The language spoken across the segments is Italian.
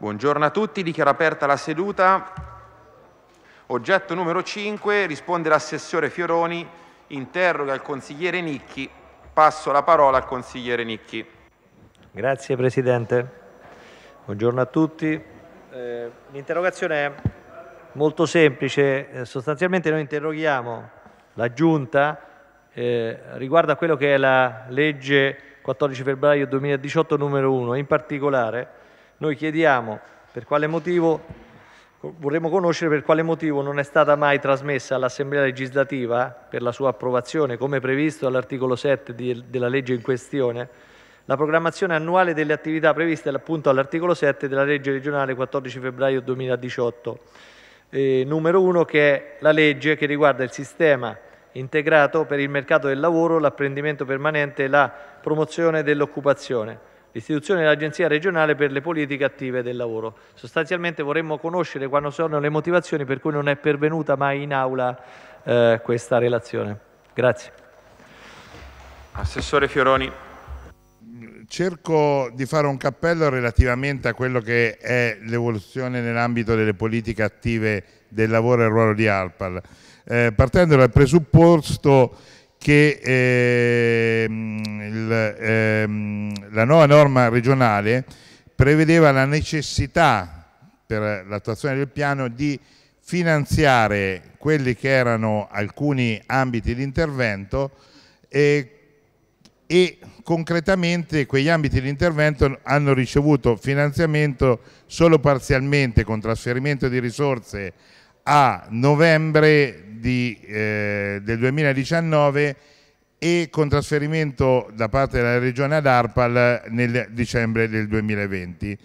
Buongiorno a tutti, dichiaro aperta la seduta. Oggetto numero 5, risponde l'assessore Fioroni, interroga il consigliere Nicchi. Passo la parola al consigliere Nicchi. Grazie Presidente, buongiorno a tutti. Eh, l'interrogazione è molto semplice, eh, sostanzialmente noi interroghiamo la Giunta eh, riguardo a quello che è la legge 14 febbraio 2018 numero 1, in particolare noi chiediamo per quale motivo, vorremmo conoscere per quale motivo non è stata mai trasmessa all'Assemblea legislativa per la sua approvazione, come previsto all'articolo 7 di, della legge in questione, la programmazione annuale delle attività previste appunto all'articolo 7 della legge regionale 14 febbraio 2018, eh, numero 1 che è la legge che riguarda il sistema integrato per il mercato del lavoro, l'apprendimento permanente e la promozione dell'occupazione l'istituzione dell'Agenzia regionale per le politiche attive del lavoro. Sostanzialmente vorremmo conoscere quali sono le motivazioni per cui non è pervenuta mai in aula eh, questa relazione. Grazie. Assessore Fioroni. Cerco di fare un cappello relativamente a quello che è l'evoluzione nell'ambito delle politiche attive del lavoro e il ruolo di ARPAL. eh, partendo dal presupposto che eh, il, eh, la nuova norma regionale prevedeva la necessità per l'attuazione del piano di finanziare quelli che erano alcuni ambiti di intervento e, e concretamente quegli ambiti di intervento hanno ricevuto finanziamento solo parzialmente con trasferimento di risorse a novembre di, eh, del 2019 e con trasferimento da parte della regione ad Arpal nel dicembre del 2020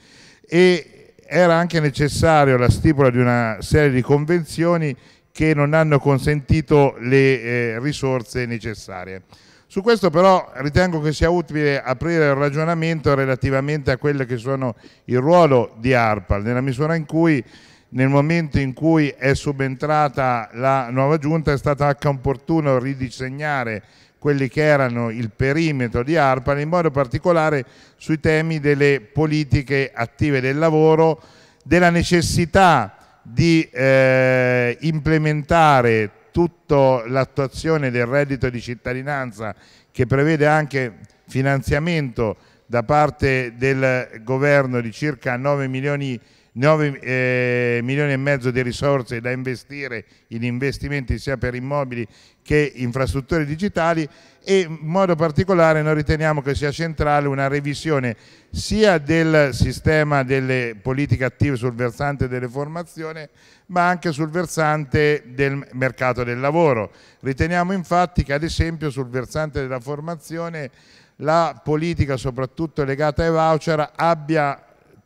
e era anche necessario la stipula di una serie di convenzioni che non hanno consentito le eh, risorse necessarie. Su questo però ritengo che sia utile aprire il ragionamento relativamente a quello che sono il ruolo di ARPAL, nella misura in cui nel momento in cui è subentrata la nuova giunta è stato anche opportuno ridisegnare quelli che erano il perimetro di ARPAN, in modo particolare sui temi delle politiche attive del lavoro, della necessità di eh, implementare tutta l'attuazione del reddito di cittadinanza che prevede anche finanziamento da parte del governo di circa 9 milioni di 9 eh, milioni e mezzo di risorse da investire in investimenti sia per immobili che infrastrutture digitali e in modo particolare noi riteniamo che sia centrale una revisione sia del sistema delle politiche attive sul versante delle formazioni ma anche sul versante del mercato del lavoro. Riteniamo infatti che ad esempio sul versante della formazione la politica soprattutto legata ai voucher abbia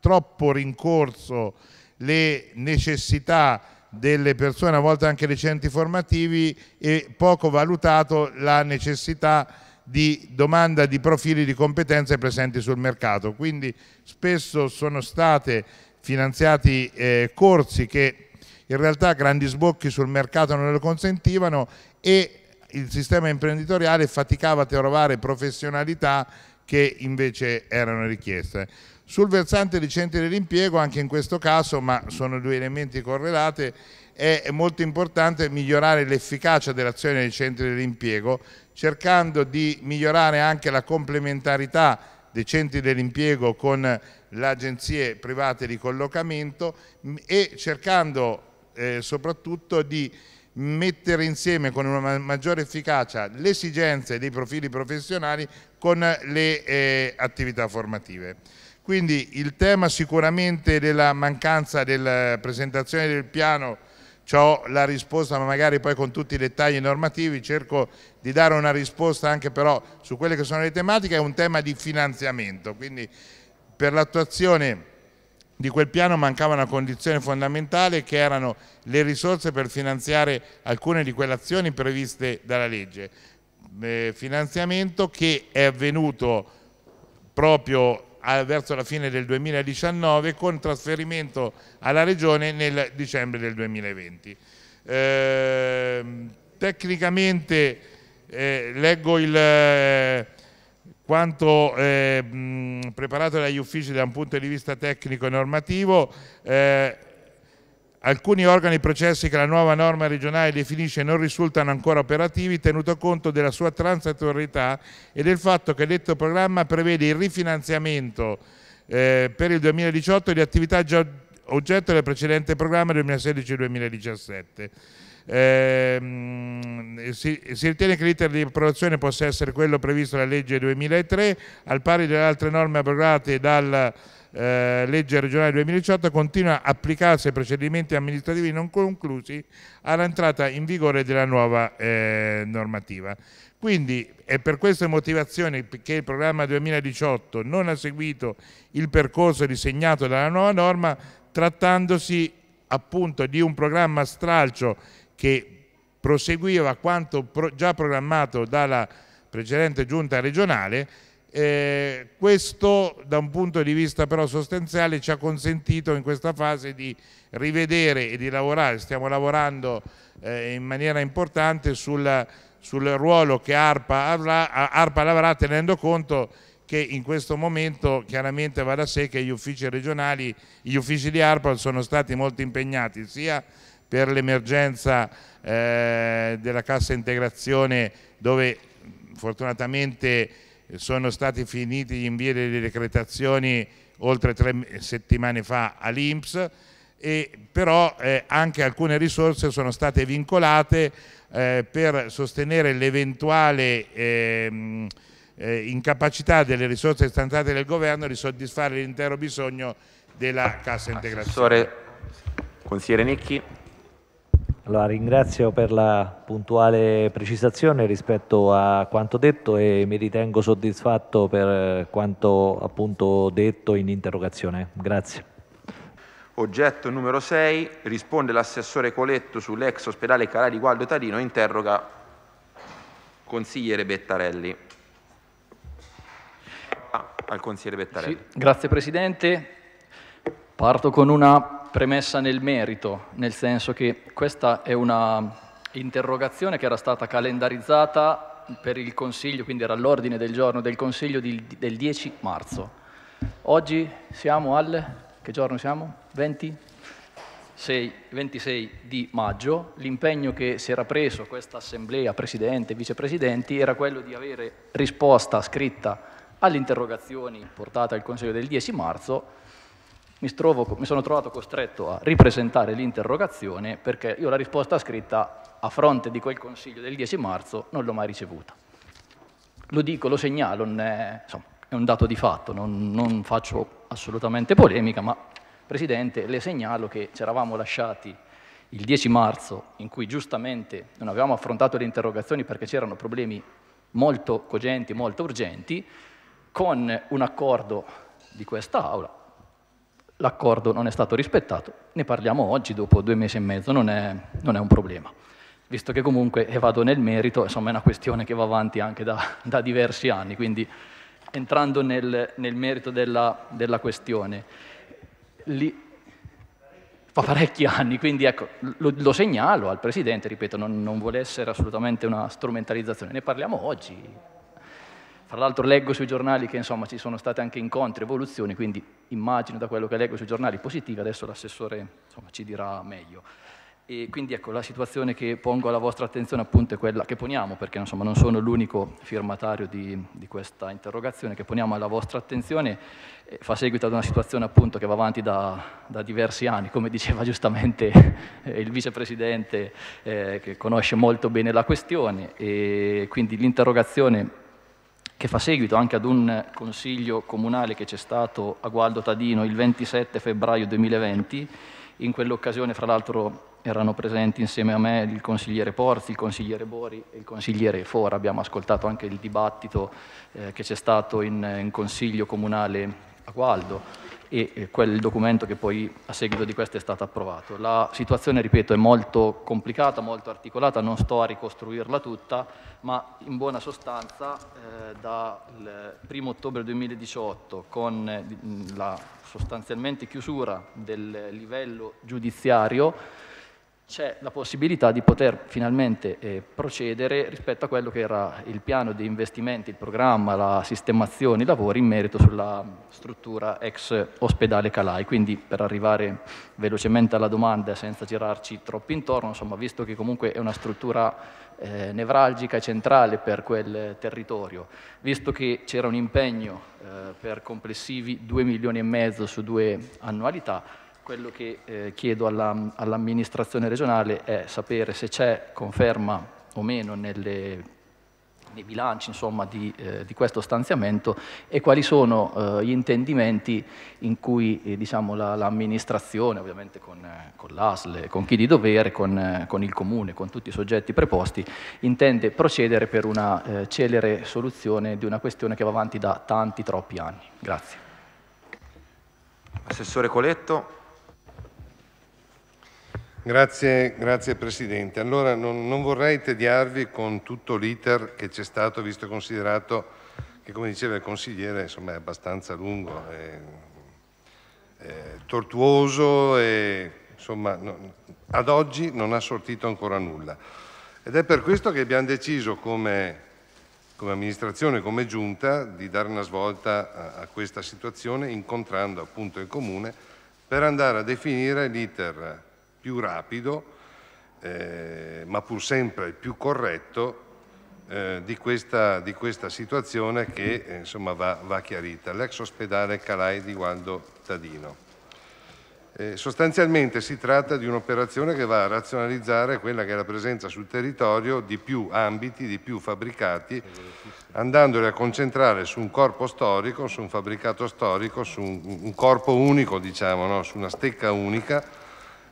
troppo rincorso le necessità delle persone, a volte anche dei centri formativi, e poco valutato la necessità di domanda di profili di competenze presenti sul mercato. Quindi spesso sono stati finanziati eh, corsi che in realtà grandi sbocchi sul mercato non lo consentivano e il sistema imprenditoriale faticava a trovare professionalità che invece erano richieste. Sul versante dei centri dell'impiego, anche in questo caso, ma sono due elementi correlati, è molto importante migliorare l'efficacia dell'azione dei centri dell'impiego, cercando di migliorare anche la complementarità dei centri dell'impiego con le agenzie private di collocamento e cercando eh, soprattutto di mettere insieme con una maggiore efficacia le esigenze dei profili professionali con le eh, attività formative. Quindi il tema sicuramente della mancanza della eh, presentazione del piano ho la risposta, ma magari poi con tutti i dettagli normativi cerco di dare una risposta anche però su quelle che sono le tematiche, è un tema di finanziamento, quindi per l'attuazione di quel piano mancava una condizione fondamentale che erano le risorse per finanziare alcune di quelle azioni previste dalla legge. Eh, finanziamento che è avvenuto proprio verso la fine del 2019 con trasferimento alla Regione nel dicembre del 2020. Eh, tecnicamente eh, leggo il, eh, quanto eh, mh, preparato dagli uffici da un punto di vista tecnico e normativo eh, Alcuni organi processi che la nuova norma regionale definisce non risultano ancora operativi, tenuto conto della sua transitorietà e del fatto che detto programma prevede il rifinanziamento eh, per il 2018 di attività già oggetto del precedente programma 2016-2017. Eh, si, si, ritiene che l'iter di approvazione possa essere quello previsto dalla legge 2003, al pari delle altre norme abrogate dal eh, legge regionale 2018 continua a applicarsi ai procedimenti amministrativi non conclusi all'entrata in vigore della nuova eh, normativa. Quindi è per queste motivazioni che il programma 2018 non ha seguito il percorso disegnato dalla nuova norma, trattandosi appunto di un programma stralcio che proseguiva quanto pro già programmato dalla precedente giunta regionale eh, questo da un punto di vista però sostanziale ci ha consentito in questa fase di rivedere e di lavorare, stiamo lavorando eh, in maniera importante sul, sul ruolo che ARPA, avrà, ARPA avrà tenendo conto che in questo momento chiaramente va da sé che gli uffici regionali, gli uffici di ARPA sono stati molto impegnati sia per l'emergenza eh, della cassa integrazione dove fortunatamente sono stati finiti gli invii delle decretazioni oltre tre settimane fa all'Inps, però eh, anche alcune risorse sono state vincolate eh, per sostenere l'eventuale ehm, eh, incapacità delle risorse stanziate del governo di soddisfare l'intero bisogno della cassa integrazione. Assessore, consigliere Nicchi. Allora, ringrazio per la puntuale precisazione rispetto a quanto detto e mi ritengo soddisfatto per eh, quanto appunto detto in interrogazione. Grazie. Oggetto numero 6, risponde l'assessore Coletto sull'ex ospedale Calari Gualdo Tarino, interroga consigliere Bettarelli. Ah, al consigliere Bettarelli. Sì, grazie Presidente. Parto con una premessa nel merito, nel senso che questa è una interrogazione che era stata calendarizzata per il Consiglio, quindi era all'ordine del giorno del Consiglio di, del 10 marzo. Oggi siamo al... che giorno siamo? 20? 6, 26 di maggio, l'impegno che si era preso questa assemblea, presidente e vicepresidenti, era quello di avere risposta scritta alle interrogazioni portate al Consiglio del 10 marzo mi, strovo, mi sono trovato costretto a ripresentare l'interrogazione perché io la risposta scritta a fronte di quel consiglio del 10 marzo non l'ho mai ricevuta. Lo dico, lo segnalo, è, insomma, è un dato di fatto, non, non faccio assolutamente polemica, ma Presidente le segnalo che ci eravamo lasciati il 10 marzo in cui giustamente non avevamo affrontato le interrogazioni perché c'erano problemi molto cogenti, molto urgenti, con un accordo di questa Aula, l'accordo non è stato rispettato, ne parliamo oggi dopo due mesi e mezzo, non è, non è un problema. Visto che comunque, e vado nel merito, insomma è una questione che va avanti anche da, da diversi anni, quindi entrando nel, nel merito della, della questione, li, fa parecchi anni, quindi ecco, lo, lo, segnalo al Presidente, ripeto, non, non vuole essere assolutamente una strumentalizzazione, ne parliamo oggi, fra l'altro leggo sui giornali che insomma, ci sono state anche incontri, evoluzioni, quindi immagino da quello che leggo sui giornali positivi, adesso l'assessore insomma, ci dirà meglio. E quindi ecco, la situazione che pongo alla vostra attenzione appunto è quella che poniamo, perché insomma, non sono l'unico firmatario di, di, questa interrogazione, che poniamo alla vostra attenzione, eh, fa seguito ad una situazione appunto che va avanti da, da diversi anni, come diceva giustamente eh, il vicepresidente eh, che conosce molto bene la questione, e quindi l'interrogazione che fa seguito anche ad un consiglio comunale che c'è stato a Gualdo Tadino il 27 febbraio 2020. In quell'occasione, fra l'altro, erano presenti insieme a me il consigliere Porzi, il consigliere Bori e il consigliere Fora. Abbiamo ascoltato anche il dibattito eh, che c'è stato in, in consiglio comunale a Gualdo e quel documento che poi a seguito di questo è stato approvato. La situazione, ripeto, è molto complicata, molto articolata, non sto a ricostruirla tutta, ma in buona sostanza eh, dal 1 ottobre 2018 con eh, la sostanzialmente chiusura del livello giudiziario c'è la possibilità di poter finalmente eh, procedere rispetto a quello che era il piano di investimenti, il programma, la sistemazione, i lavori in merito sulla struttura ex ospedale Calai. Quindi per arrivare velocemente alla domanda senza girarci troppo intorno, insomma, visto che comunque è una struttura eh, nevralgica e centrale per quel territorio, visto che c'era un impegno eh, per complessivi 2 milioni e mezzo su due annualità, quello che eh, chiedo alla, all'amministrazione regionale è sapere se c'è conferma o meno nelle, nei bilanci insomma, di, eh, di, questo stanziamento e quali sono eh, gli intendimenti in cui eh, diciamo, la, l'amministrazione, ovviamente con, eh, con l'ASL, con chi di dovere, con, eh, con, il comune, con tutti i soggetti preposti, intende procedere per una celere soluzione di una questione che va avanti da tanti troppi anni. Grazie. Assessore Coletto. Grazie, grazie Presidente. Allora non, non, vorrei tediarvi con tutto l'iter che c'è stato, visto e considerato che come diceva il consigliere insomma, è abbastanza lungo, è, è tortuoso e insomma, no, ad oggi non ha sortito ancora nulla. Ed è per questo che abbiamo deciso come, come amministrazione, come giunta, di dare una svolta a, a questa situazione incontrando appunto il Comune per andare a definire l'iter più rapido, eh, ma pur sempre il più corretto eh, di, questa, di, questa, situazione che eh, insomma, va, va, chiarita. L'ex ospedale Calai di Waldo Tadino. Eh, sostanzialmente si tratta di un'operazione che va a razionalizzare quella che è la presenza sul territorio di più ambiti, di più fabbricati, andandoli a concentrare su un corpo storico, su un fabbricato storico, su un, un corpo unico, diciamo, no? su una stecca unica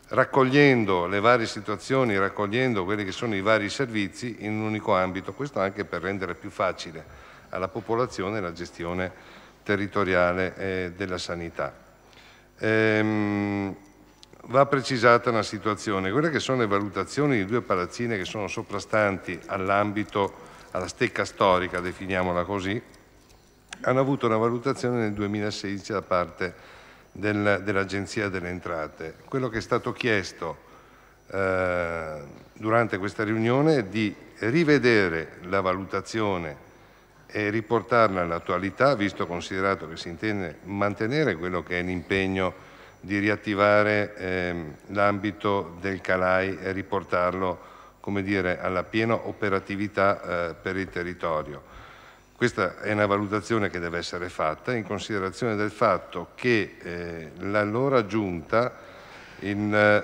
raccogliendo le varie situazioni, raccogliendo quelli che sono i vari servizi in un unico ambito, questo anche per rendere più facile alla popolazione la gestione territoriale eh, della sanità. Ehm, va precisata una situazione, quelle che sono le valutazioni di due palazzine che sono soprastanti all'ambito, alla stecca storica, definiamola così, hanno avuto una valutazione nel 2016 da parte del, dell'Agenzia delle Entrate. Quello che è stato chiesto eh, durante questa riunione è di rivedere la valutazione e riportarla all'attualità, visto considerato che si intende mantenere quello che è l'impegno di riattivare eh, l'ambito del Calai e riportarlo come dire, alla piena operatività eh, per il territorio. Questa è una valutazione che deve essere fatta in considerazione del fatto che eh, l'allora giunta in eh,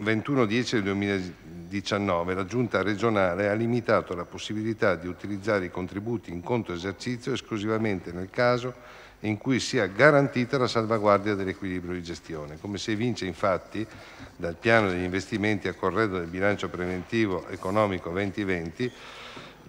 21-10-2019 la giunta regionale ha limitato la possibilità di utilizzare i contributi in conto esercizio esclusivamente nel caso in cui sia garantita la salvaguardia dell'equilibrio di gestione. Come si evince infatti dal piano degli investimenti a corredo del bilancio preventivo economico 2020,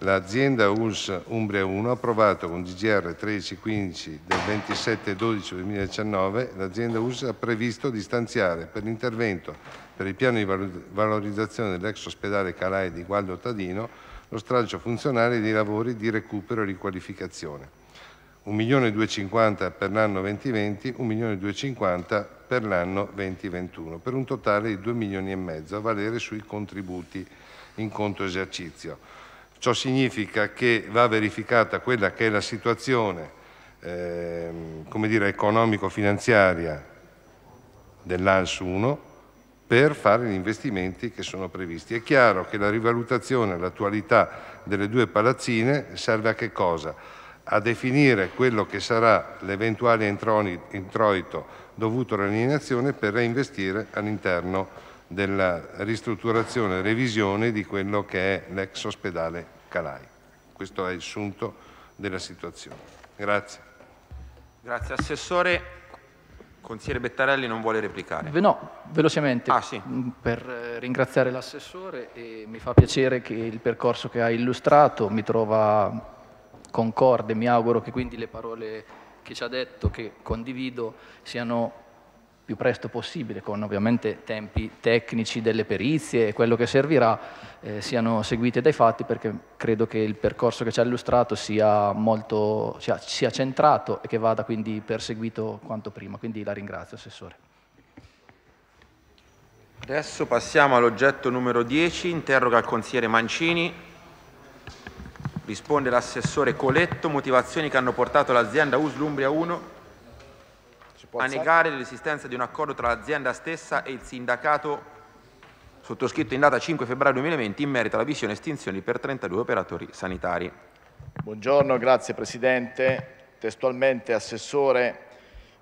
l'azienda ULS Umbria 1 ha approvato con DGR 1315 del 27 12 2019 l'azienda ULS ha previsto di stanziare per l'intervento per il piano di valorizzazione dell'ex ospedale Calai di Gualdo Tadino lo stralcio funzionale dei lavori di recupero e riqualificazione. 1.250.000 per l'anno 2020, 1.250.000 per l'anno 2021, per un totale di 2 milioni e mezzo a valere sui contributi in conto esercizio. Ciò significa che va verificata quella che è la situazione ehm, economico-finanziaria dell'ANS 1 per fare gli investimenti che sono previsti. È chiaro che la rivalutazione all'attualità delle due palazzine serve a che cosa? A definire quello che sarà l'eventuale introito dovuto all'alienazione per reinvestire all'interno della ristrutturazione e revisione di quello che è l'ex ospedale Calai. Questo è il sunto della situazione. Grazie. Grazie Assessore. Consigliere Bettarelli non vuole replicare. No, velocemente ah, sì. Mm, per eh, ringraziare l'assessore mi fa piacere che il percorso che ha illustrato mi trova concorde, mi auguro che quindi le parole che ci ha detto, che condivido, siano più presto possibile, con ovviamente tempi tecnici delle perizie e quello che servirà, eh, siano seguite dai fatti perché credo che il percorso che ci ha illustrato sia, molto, sia, sia centrato e che vada quindi perseguito quanto prima. Quindi la ringrazio, Assessore. Adesso passiamo all'oggetto numero 10, interroga il consigliere Mancini. Risponde l'assessore Coletto, motivazioni che hanno portato l'azienda Uslumbria 1 a negare l'esistenza di un accordo tra l'azienda stessa e il sindacato sottoscritto in data 5 febbraio 2020 in merito alla visione estinzioni per 32 operatori sanitari. Buongiorno, grazie Presidente. Testualmente, Assessore,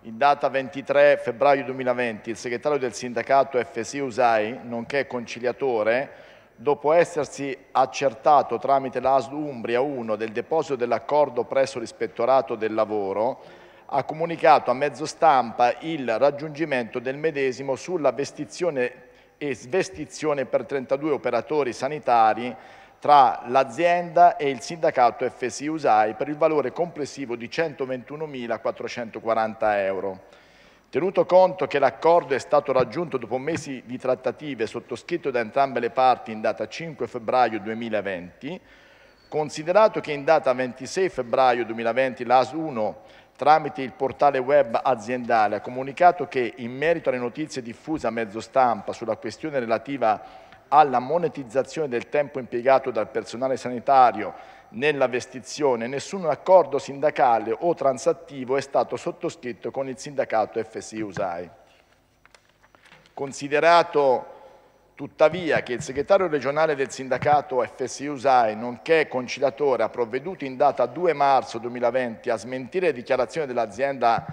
in data 23 febbraio 2020 il segretario del sindacato FSI Usai, nonché conciliatore, dopo essersi accertato tramite l'ASL Umbria 1 del deposito dell'accordo presso l'Ispettorato del Lavoro, ha comunicato a mezzo stampa il raggiungimento del medesimo sulla vestizione e svestizione per 32 operatori sanitari tra l'azienda e il sindacato FSI USAI per il valore complessivo di 121.440 euro. Tenuto conto che l'accordo è stato raggiunto dopo mesi di trattative sottoscritto da entrambe le parti in data 5 febbraio 2020, considerato che in data 26 febbraio 2020 l'AS 1 tramite il portale web aziendale ha comunicato che in merito alle notizie diffuse a mezzo stampa sulla questione relativa alla monetizzazione del tempo impiegato dal personale sanitario nella vestizione, nessun accordo sindacale o transattivo è stato sottoscritto con il sindacato FSI Usai. Considerato Tuttavia che il segretario regionale del sindacato FSU-SAI, nonché conciliatore, ha provveduto in data 2 marzo 2020 a smentire le dichiarazioni dell'azienda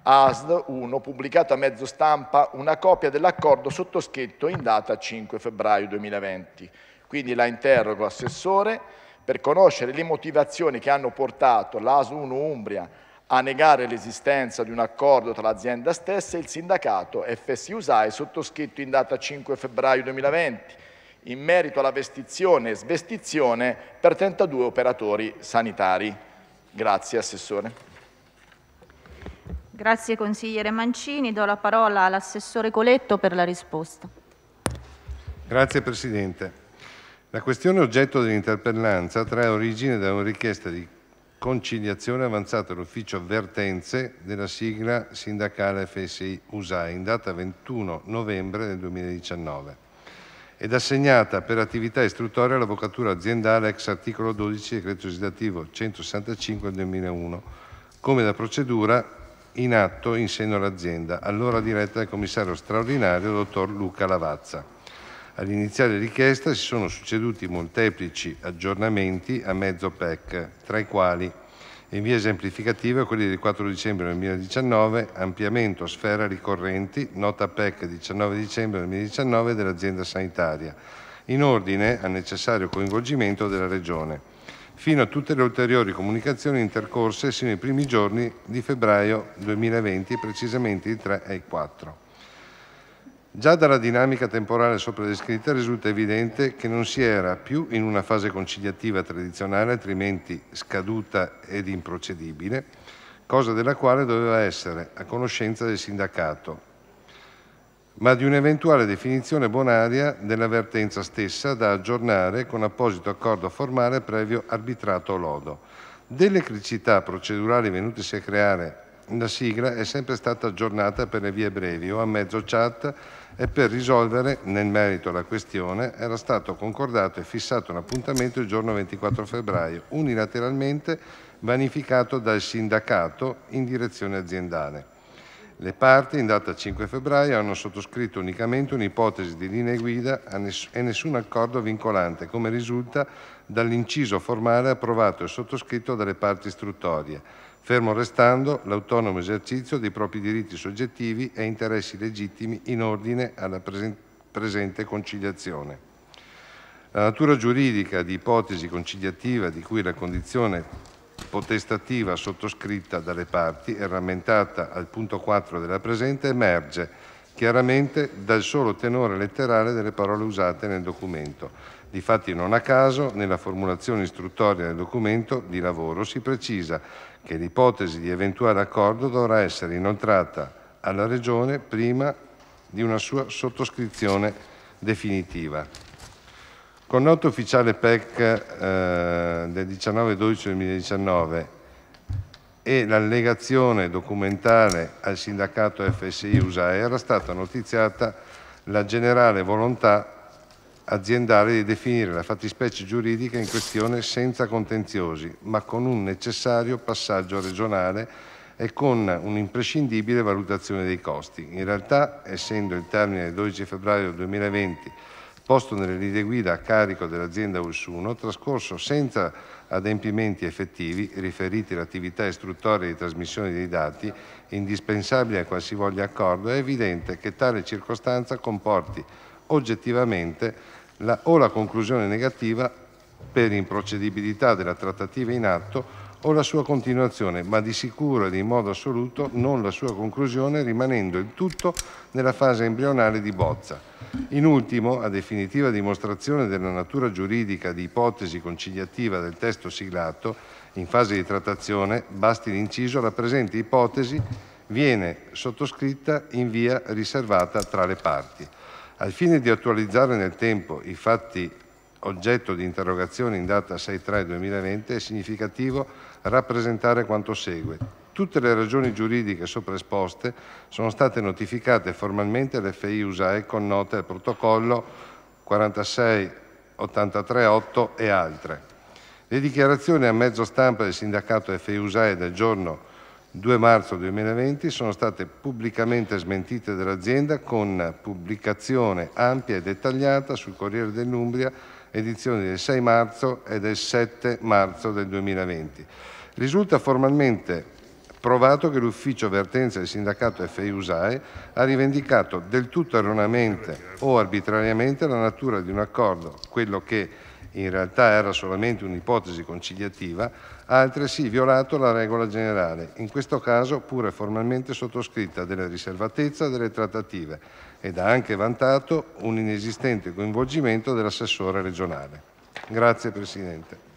ASD 1, pubblicata a mezzo stampa, una copia dell'accordo sottoscritto in data 5 febbraio 2020. Quindi la interrogo, Assessore, per conoscere le motivazioni che hanno portato l'AS 1 Umbria a negare l'esistenza di un accordo tra l'azienda stessa e il sindacato FSI USAI sottoscritto in data 5 febbraio 2020 in merito alla vestizione e svestizione per 32 operatori sanitari. Grazie Assessore. Grazie consigliere Mancini, do la parola all'assessore Coletto per la risposta. Grazie Presidente. La questione oggetto dell'interpellanza trae origine da una richiesta di conciliazione avanzata all'ufficio avvertenze della sigla sindacale FSI USAI in data 21 novembre del 2019 ed assegnata per attività istruttoria all'avvocatura aziendale ex articolo 12 decreto legislativo 165 del 2001 come da procedura in atto in seno all'azienda, allora diretta dal commissario straordinario dottor Luca Lavazza. All'iniziale richiesta si sono succeduti molteplici aggiornamenti a mezzo PEC, tra i quali in via esemplificativa quelli del 4 dicembre 2019, ampliamento a sfera ricorrenti, nota PEC 19 dicembre 2019 dell'azienda sanitaria, in ordine al necessario coinvolgimento della Regione, fino a tutte le ulteriori comunicazioni intercorse sino ai primi giorni di febbraio 2020, precisamente il 3 e il 4. Già dalla dinamica temporale sopra descritta risulta evidente che non si era più in una fase conciliativa tradizionale, altrimenti scaduta ed improcedibile, cosa della quale doveva essere a conoscenza del sindacato, ma di un'eventuale definizione bonaria dell'avvertenza stessa da aggiornare con apposito accordo formale previo arbitrato lodo. Delle criticità procedurali venutesi a creare la sigla è sempre stata aggiornata per le vie brevi o a mezzo chat e per risolvere nel merito la questione era stato concordato e fissato un appuntamento il giorno 24 febbraio, unilateralmente vanificato dal sindacato in direzione aziendale. Le parti, in data 5 febbraio, hanno sottoscritto unicamente un'ipotesi di linee guida e nessun accordo vincolante, come risulta dall'inciso formale approvato e sottoscritto dalle parti istruttorie fermo restando l'autonomo esercizio dei propri diritti soggettivi e interessi legittimi in ordine alla presente conciliazione. La natura giuridica di ipotesi conciliativa di cui la condizione potestativa sottoscritta dalle parti e rammentata al punto 4 della presente emerge chiaramente dal solo tenore letterale delle parole usate nel documento. Difatti non a caso, nella formulazione istruttoria del documento di lavoro si precisa che l'ipotesi di eventuale accordo dovrà essere inoltrata alla Regione prima di una sua sottoscrizione definitiva. Con nota ufficiale PEC eh, del 19-12-2019 e l'allegazione documentale al sindacato FSI USAE era stata notiziata la generale volontà aziendale di definire la fattispecie giuridica in questione senza contenziosi, ma con un necessario passaggio regionale e con un'imprescindibile valutazione dei costi. In realtà, essendo il termine del 12 febbraio 2020 posto nelle linee guida a carico dell'azienda Ursuno, trascorso senza adempimenti effettivi riferiti all'attività istruttoria di trasmissione dei dati, indispensabile a qualsivoglia accordo, è evidente che tale circostanza comporti oggettivamente la, o la conclusione negativa per improcedibilità della trattativa in atto o la sua continuazione, ma di sicuro ed in modo assoluto non la sua conclusione, rimanendo il tutto nella fase embrionale di bozza. In ultimo, a definitiva dimostrazione della natura giuridica di ipotesi conciliativa del testo siglato, in fase di trattazione, basti l'inciso la presente ipotesi viene sottoscritta in via riservata tra le parti. Al fine di attualizzare nel tempo i fatti oggetto di interrogazione in data 6-3-2020, è significativo rappresentare quanto segue. Tutte le ragioni giuridiche sopra esposte sono state notificate formalmente all'FI USAE con nota al protocollo 46838 e altre. Le dichiarazioni a mezzo stampa del sindacato FI USAE del giorno 2 marzo 2020 sono state pubblicamente smentite dall'azienda con pubblicazione ampia e dettagliata sul Corriere dell'Umbria, edizioni del 6 marzo e del 7 marzo del 2020. Risulta formalmente provato che l'ufficio vertenza del sindacato FIUSAE ha rivendicato del tutto erroneamente o arbitrariamente la natura di un accordo, quello che in realtà era solamente un'ipotesi conciliativa, ha altresì violato la regola generale, in questo caso pure formalmente sottoscritta della riservatezza delle trattative ed ha anche vantato un inesistente coinvolgimento dell'assessore regionale. Grazie Presidente.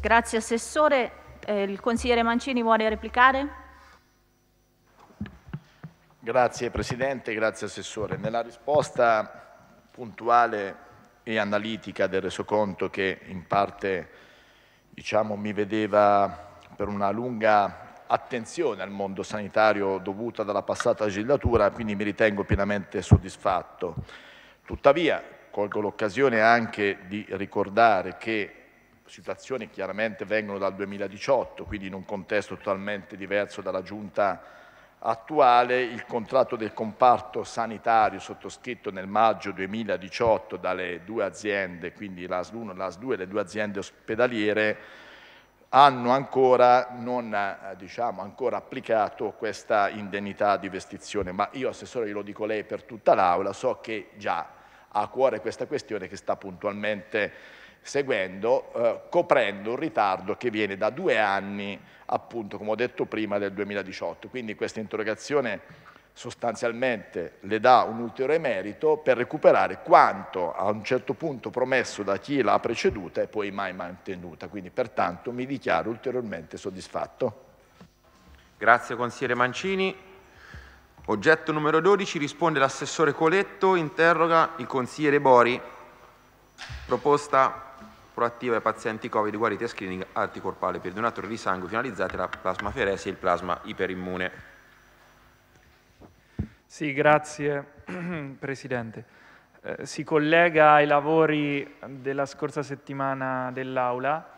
Grazie Assessore. Eh, il consigliere Mancini vuole replicare? Grazie Presidente, grazie Assessore. Nella risposta puntuale e analitica del resoconto che in parte diciamo, mi vedeva per una lunga attenzione al mondo sanitario dovuta dalla passata legislatura, quindi mi ritengo pienamente soddisfatto. Tuttavia, colgo l'occasione anche di ricordare che situazioni chiaramente vengono dal 2018, quindi in un contesto totalmente diverso dalla giunta attuale il contratto del comparto sanitario sottoscritto nel maggio 2018 dalle due aziende, quindi l'AS 1 e l'AS 2, le due aziende ospedaliere, hanno ancora, non, eh, diciamo, ancora applicato questa indennità di vestizione. Ma io, Assessore, glielo dico lei per tutta l'Aula, so che già ha a cuore questa questione che sta puntualmente seguendo, eh, coprendo un ritardo che viene da due anni, appunto, come ho detto prima, del 2018. Quindi questa interrogazione sostanzialmente le dà un ulteriore merito per recuperare quanto a un certo punto promesso da chi l'ha preceduta e poi mai mantenuta. Quindi pertanto mi dichiaro ulteriormente soddisfatto. Grazie consigliere Mancini. Oggetto numero 12 risponde l'assessore Coletto, interroga il consigliere Bori. Proposta proattiva ai pazienti Covid guariti a screening anticorpale per donatori di sangue finalizzati alla plasmaferesi e il plasma iperimmune. Sì, grazie Presidente. Eh, si collega ai lavori della scorsa settimana dell'Aula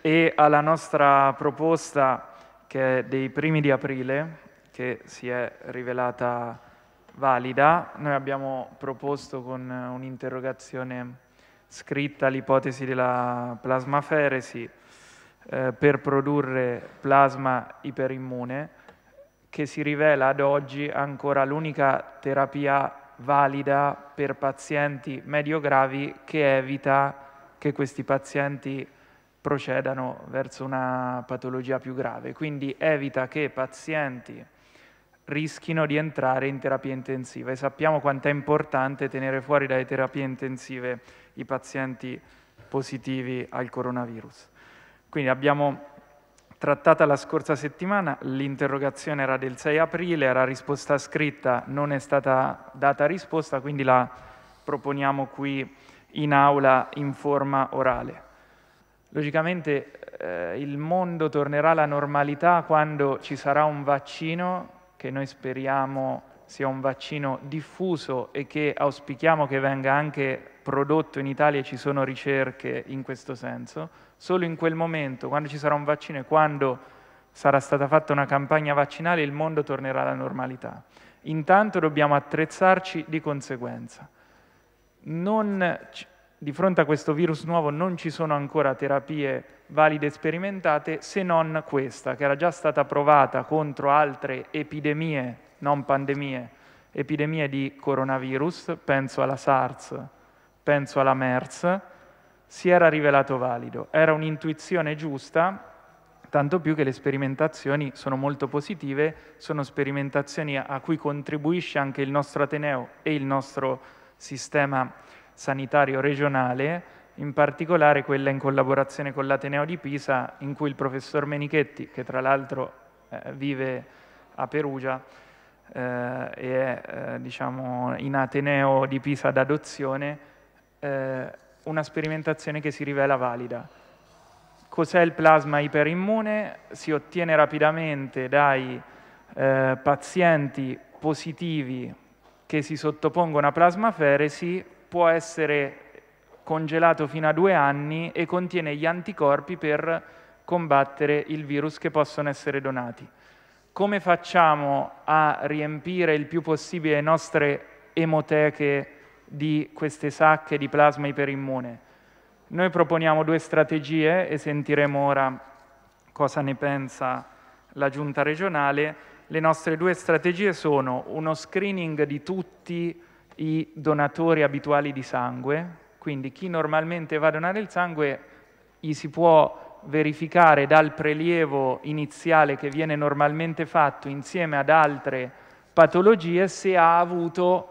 e alla nostra proposta che è dei primi di aprile, che si è rivelata valida. Noi abbiamo proposto con eh, un'interrogazione scritta l'ipotesi della plasmaferesi eh, per produrre plasma iperimmune che si rivela ad oggi ancora l'unica terapia valida per pazienti medio-gravi che evita che questi pazienti procedano verso una patologia più grave, quindi evita che pazienti rischino di entrare in terapia intensiva e sappiamo quanto è importante tenere fuori dalle terapie intensive i pazienti positivi al coronavirus. Quindi abbiamo trattata la scorsa settimana, l'interrogazione era del 6 aprile, era risposta scritta, non è stata data risposta, quindi la proponiamo qui in aula in forma orale. Logicamente eh, il mondo tornerà alla normalità quando ci sarà un vaccino che noi speriamo sia un vaccino diffuso e che auspichiamo che venga anche prodotto in Italia ci sono ricerche in questo senso, solo in quel momento, quando ci sarà un vaccino e quando sarà stata fatta una campagna vaccinale, il mondo tornerà alla normalità. Intanto dobbiamo attrezzarci di conseguenza. Non, di fronte a questo virus nuovo non ci sono ancora terapie valide e sperimentate se non questa, che era già stata provata contro altre epidemie non pandemie, epidemie di coronavirus, penso alla SARS, penso alla MERS, si era rivelato valido. Era un'intuizione giusta, tanto più che le sperimentazioni sono molto positive, sono sperimentazioni a cui contribuisce anche il nostro Ateneo e il nostro sistema sanitario regionale, in particolare quella in collaborazione con l'Ateneo di Pisa, in cui il professor Menichetti, che tra l'altro eh, vive a Perugia, eh, e è eh, diciamo, in Ateneo di Pisa d'adozione, eh, una sperimentazione che si rivela valida. Cos'è il plasma iperimmune? Si ottiene rapidamente dai eh, pazienti positivi che si sottopongono a plasmaferesi, può essere congelato fino a due anni e contiene gli anticorpi per combattere il virus che possono essere donati come facciamo a riempire il più possibile le nostre emoteche di queste sacche di plasma iperimmune? Noi proponiamo due strategie e sentiremo ora cosa ne pensa la giunta regionale. Le nostre due strategie sono uno screening di tutti i donatori abituali di sangue, quindi chi normalmente va a donare il sangue gli si può verificare dal prelievo iniziale che viene normalmente fatto insieme ad altre patologie se ha avuto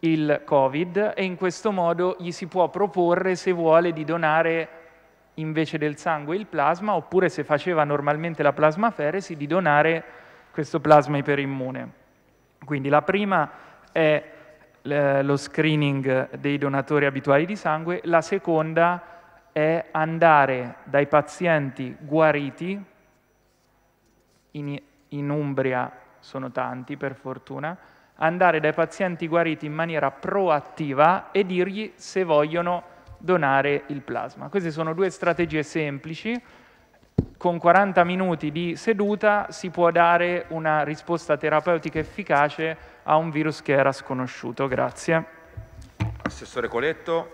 il Covid e in questo modo gli si può proporre se vuole di donare invece del sangue il plasma oppure se faceva normalmente la plasmaferesi di donare questo plasma iperimmune. Quindi la prima è eh, lo screening dei donatori abituali di sangue, la seconda è è andare dai pazienti guariti, in, in Umbria sono tanti per fortuna, andare dai pazienti guariti in maniera proattiva e dirgli se vogliono donare il plasma. Queste sono due strategie semplici. Con 40 minuti di seduta si può dare una risposta terapeutica efficace a un virus che era sconosciuto. Grazie. Assessore Coletto.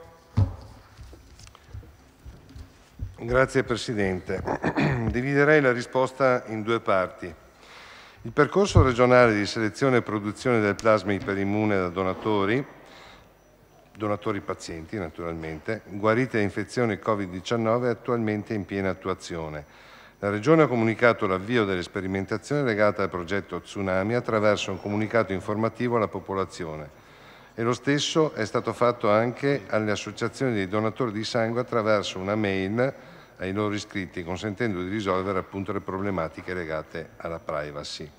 Grazie Presidente. Dividerei la risposta in due parti. Il percorso regionale di selezione e produzione del plasma iperimmune da donatori, donatori pazienti naturalmente, guarite da infezioni Covid-19 è attualmente in piena attuazione. La Regione ha comunicato l'avvio dell'esperimentazione legata al progetto Tsunami attraverso un comunicato informativo alla popolazione e lo stesso è stato fatto anche alle associazioni dei donatori di sangue attraverso una mail ai loro iscritti, consentendo di risolvere appunto le problematiche legate alla privacy.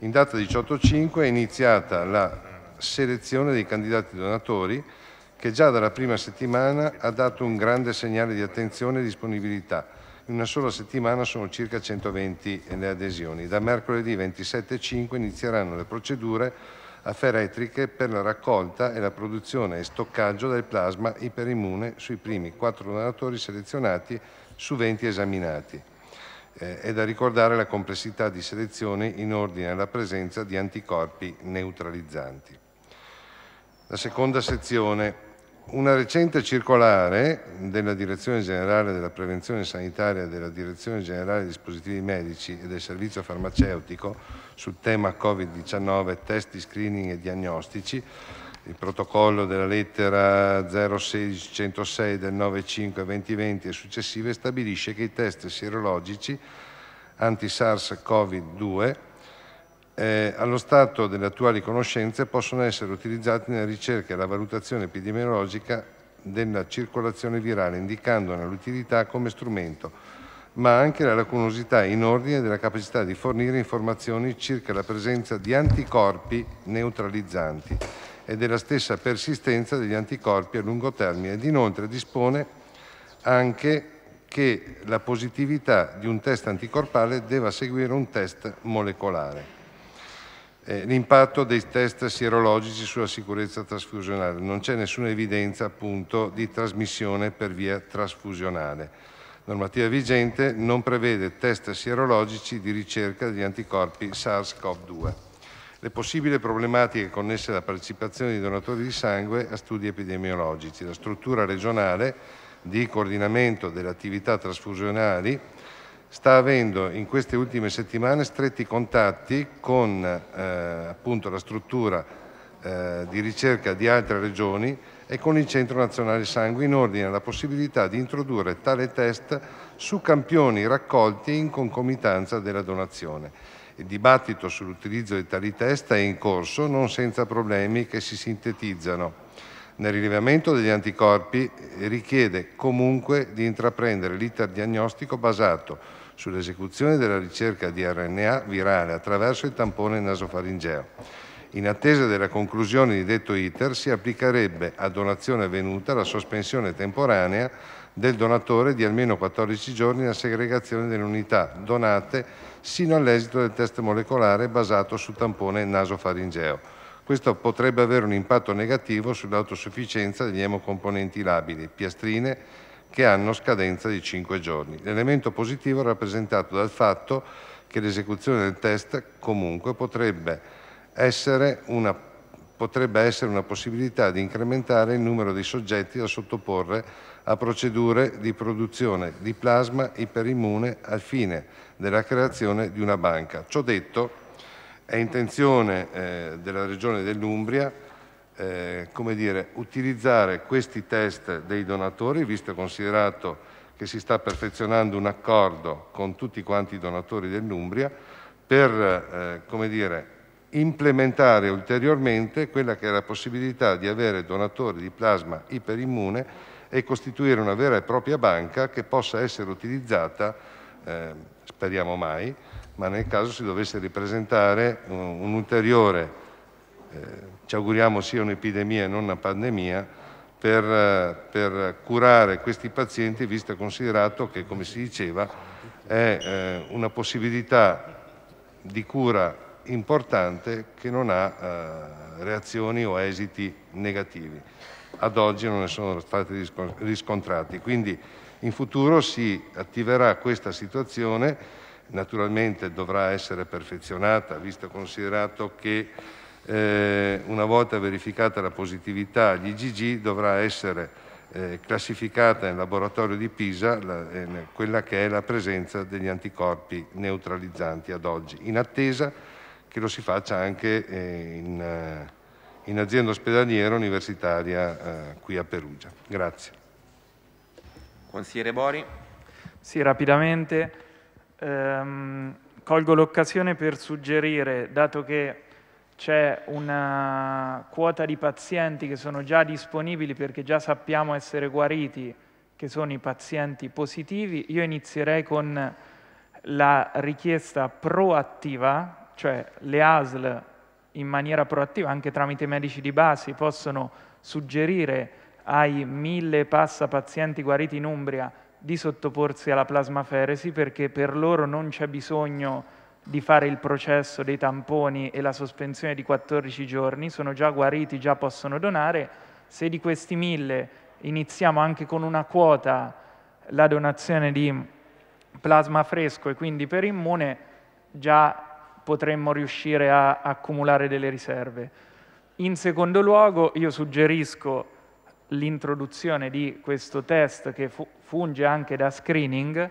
In data 18.05 è iniziata la selezione dei candidati donatori che già dalla prima settimana ha dato un grande segnale di attenzione e disponibilità. In una sola settimana sono circa 120 le adesioni. Da mercoledì 27.05 inizieranno le procedure a ferretriche per la raccolta e la produzione e stoccaggio del plasma iperimmune sui primi quattro donatori selezionati su 20 esaminati. Eh, è da ricordare la complessità di selezione in ordine alla presenza di anticorpi neutralizzanti. La seconda sezione una recente circolare della Direzione Generale della Prevenzione Sanitaria e della Direzione Generale dei Dispositivi Medici e del Servizio Farmaceutico sul tema Covid-19, test di screening e diagnostici, il protocollo della lettera 06106 del 95 2020 e successive stabilisce che i test sierologici anti-SARS-CoV-2 eh, allo stato delle attuali conoscenze possono essere utilizzati nella ricerca e la valutazione epidemiologica della circolazione virale, indicandone l'utilità come strumento ma anche la lacunosità in ordine della capacità di fornire informazioni circa la presenza di anticorpi neutralizzanti e della stessa persistenza degli anticorpi a lungo termine ed inoltre dispone anche che la positività di un test anticorpale deve seguire un test molecolare eh, l'impatto dei test sierologici sulla sicurezza trasfusionale. Non c'è nessuna evidenza appunto di trasmissione per via trasfusionale. La normativa vigente non prevede test sierologici di ricerca degli anticorpi SARS-CoV-2. Le possibili problematiche connesse alla partecipazione di donatori di sangue a studi epidemiologici. La struttura regionale di coordinamento delle attività trasfusionali sta avendo in queste ultime settimane stretti contatti con eh, la struttura eh, di ricerca di altre regioni e con il Centro Nazionale Sangue in ordine alla possibilità di introdurre tale test su campioni raccolti in concomitanza della donazione. Il dibattito sull'utilizzo di tali test è in corso, non senza problemi che si sintetizzano nel rilevamento degli anticorpi richiede comunque di intraprendere l'iter diagnostico basato sull'esecuzione della ricerca di RNA virale attraverso il tampone nasofaringeo. In attesa della conclusione di detto iter si applicherebbe a donazione avvenuta la sospensione temporanea del donatore di almeno 14 giorni alla segregazione delle unità donate sino all'esito del test molecolare basato sul tampone nasofaringeo. Questo potrebbe avere un impatto negativo sull'autosufficienza degli emocomponenti labili, piastrine, che hanno scadenza di 5 giorni. L'elemento positivo è rappresentato dal fatto che l'esecuzione del test comunque potrebbe essere una, potrebbe essere una possibilità di incrementare il numero di soggetti da sottoporre a procedure di produzione di plasma iperimmune al fine della creazione di una banca. Ciò detto, è intenzione eh, della Regione dell'Umbria eh, dire, utilizzare questi test dei donatori, visto e considerato che si sta perfezionando un accordo con tutti quanti i donatori dell'Umbria, per eh, dire, implementare ulteriormente quella che è la possibilità di avere donatori di plasma iperimmune e costituire una vera e propria banca che possa essere utilizzata, eh, speriamo mai, ma nel caso si dovesse ripresentare un, eh, un ulteriore eh, ci auguriamo sia un'epidemia e non una pandemia, per, eh, per, curare questi pazienti, visto e considerato che, come si diceva, è eh, una possibilità di cura importante che non ha reazioni o esiti negativi. Ad oggi non ne sono stati riscontrati, quindi in futuro si attiverà questa situazione, naturalmente dovrà essere perfezionata, visto e considerato che eh, una volta verificata la positività agli IgG dovrà essere eh, classificata nel laboratorio di Pisa la, eh, quella che è la presenza degli anticorpi neutralizzanti ad oggi, in attesa che lo si faccia anche eh, in, eh, in, azienda ospedaliera universitaria eh, qui a Perugia. Grazie. Consigliere Bori. Sì, rapidamente. Ehm, colgo l'occasione per suggerire, dato che c'è una quota di pazienti che sono già disponibili perché già sappiamo essere guariti, che sono i pazienti positivi, io inizierei con la richiesta proattiva, cioè le ASL in maniera proattiva, anche tramite i medici di base, possono suggerire ai mille passa pazienti guariti in Umbria di sottoporsi alla plasmaferesi perché per loro non c'è bisogno di fare il processo dei tamponi e la sospensione di 14 giorni, sono già guariti, già possono donare. Se di questi mille iniziamo anche con una quota la donazione di plasma fresco e quindi per immune, già potremmo riuscire a accumulare delle riserve. In secondo luogo, io suggerisco l'introduzione di questo test che fu- funge anche da screening,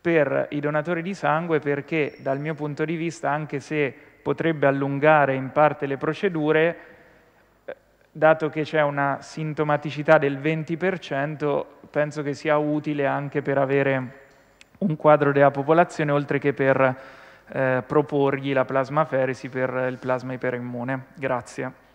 per i donatori di sangue perché dal mio punto di vista, anche se potrebbe allungare in parte le procedure, eh, dato che c'è una sintomaticità del 20%, penso che sia utile anche per avere un quadro della popolazione, oltre che per eh, proporgli la plasmaferesi per il plasma iperimmune. Grazie.